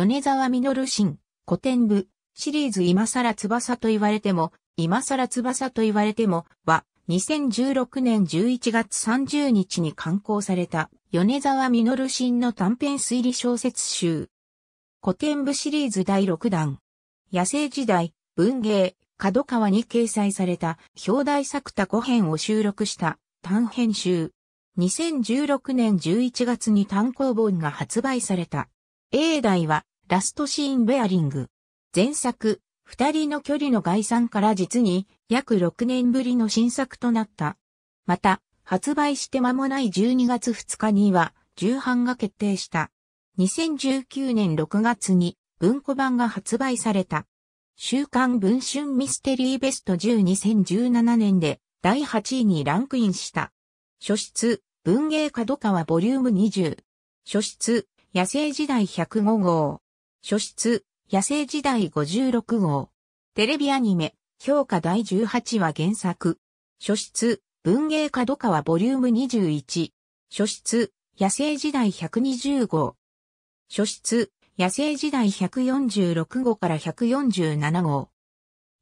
米沢実新、古典部、シリーズ今更翼と言われても、今更翼と言われても、は、2016年11月30日に刊行された、米沢実新の短編推理小説集。古典部シリーズ第6弾。野生時代、文芸、角川に掲載された、表題作多古編を収録した、短編集。2016年11月に単行本が発売された。A 代は、ラストシーンベアリング。前作、二人の距離の概算から実に約6年ぶりの新作となった。また、発売して間もない12月2日には、重版が決定した。2019年6月に文庫版が発売された。週刊文春ミステリーベスト102017年で第8位にランクインした。書室、文芸角川ボリューム20。書室、野生時代105号。書出、野生時代56号。テレビアニメ、評価第18話原作。書出、文芸角川ボリューム21。書出、野生時代120号。書出、野生時代146号から147号。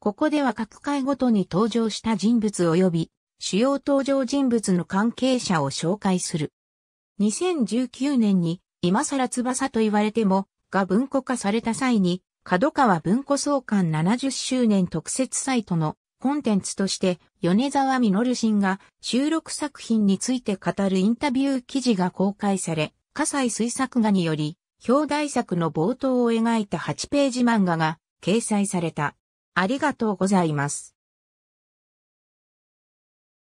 ここでは各回ごとに登場した人物及び、主要登場人物の関係者を紹介する。2019年に今更翼と言われても、が文庫化された際に、角川文庫総監70周年特設サイトのコンテンツとして、米沢実新が収録作品について語るインタビュー記事が公開され、火災水作画により、表題作の冒頭を描いた8ページ漫画が掲載された。ありがとうございます。